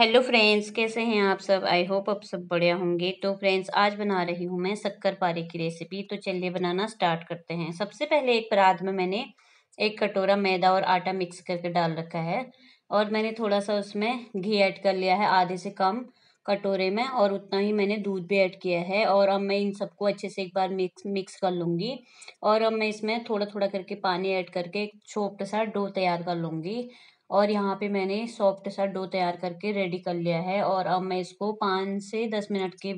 hello friends कैसे हैं आप सब आई होप आप सब बढ़िया होंगे तो फ्रेंड्स आज बना रही हूँ मैं शक्कर पारे की रेसिपी तो चलिए बनाना स्टार्ट करते हैं सबसे पहले एक परात में मैंने एक कटोरा मैदा और आटा मिक्स करके डाल रखा है और मैंने थोड़ा सा उसमें घी ऐड कर लिया है आधे से कम कटोरे में और उतना ही मैंने दूध भी ऐड किया है और अब मैं इन सबको अच्छे से एक बार मिक्स मिक्स कर लूँगी और अब मैं इसमें थोड़ा थोड़ा करके पानी ऐड करके एक छोटा सा डो तैयार कर लूँगी और यहाँ पे मैंने सॉफ्ट सा डो तैयार करके रेडी कर लिया है और अब मैं इसको पाँच से दस मिनट के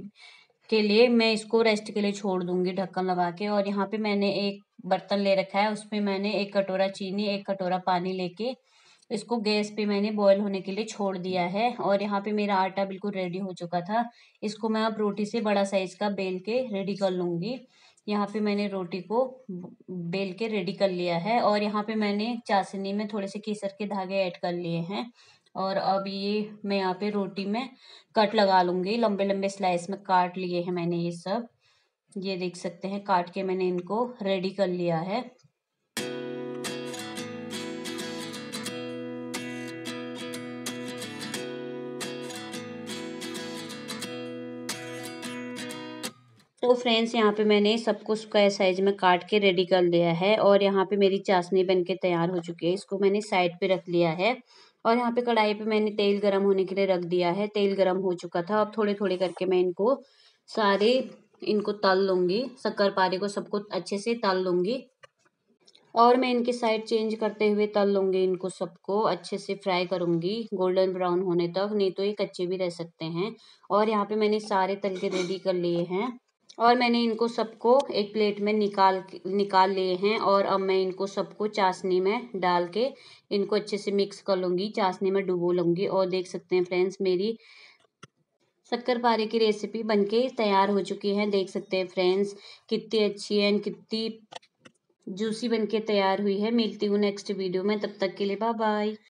के लिए मैं इसको रेस्ट के लिए छोड़ दूंगी ढक्कन लगा के और यहाँ पे मैंने एक बर्तन ले रखा है उसमें मैंने एक कटोरा चीनी एक कटोरा पानी लेके इसको गैस पे मैंने बॉयल होने के लिए छोड़ दिया है और यहाँ पे मेरा आटा बिल्कुल रेडी हो चुका था इसको मैं अब रोटी से बड़ा साइज़ का बेल के रेडी कर लूँगी यहाँ पे मैंने रोटी को बेल के रेडी कर लिया है और यहाँ पे मैंने चाशनी में थोड़े से केसर के धागे ऐड कर लिए हैं और अब ये मैं यहाँ पे रोटी में कट लगा लूँगी लंबे लंबे स्लाइस में काट लिए हैं मैंने ये सब ये देख सकते हैं काट के मैंने इनको रेडी कर लिया है तो फ्रेंड्स यहाँ पे मैंने सब कुछ स्क्वायर साइज में काट के रेडी कर लिया है और यहाँ पे मेरी चाशनी बन के तैयार हो चुकी है इसको मैंने साइड पे रख लिया है और यहाँ पे कढ़ाई पे मैंने तेल गरम होने के लिए रख दिया है तेल गरम हो चुका था अब थोड़े थोड़े करके मैं इनको सारे इनको तल लूँगी शक्कर पारे को सबको अच्छे से तल लूँगी और मैं इनकी साइड चेंज करते हुए तल लूँगी इनको सबको अच्छे से फ्राई करूँगी गोल्डन ब्राउन होने तक नहीं तो ये कच्चे भी रह सकते हैं और यहाँ पे मैंने सारे तल के रेडी कर लिए हैं और मैंने इनको सबको एक प्लेट में निकाल निकाल लिए हैं और अब मैं इनको सबको चाशनी में डाल के इनको अच्छे से मिक्स कर लूँगी चाशनी में डुबो लूँगी और देख सकते हैं फ्रेंड्स मेरी शक्कर पारे की रेसिपी बनके तैयार हो चुकी है देख सकते हैं फ्रेंड्स कितनी अच्छी है कितनी जूसी बनके तैयार हुई है मिलती हूँ नेक्स्ट वीडियो में तब तक के लिए बाय बाय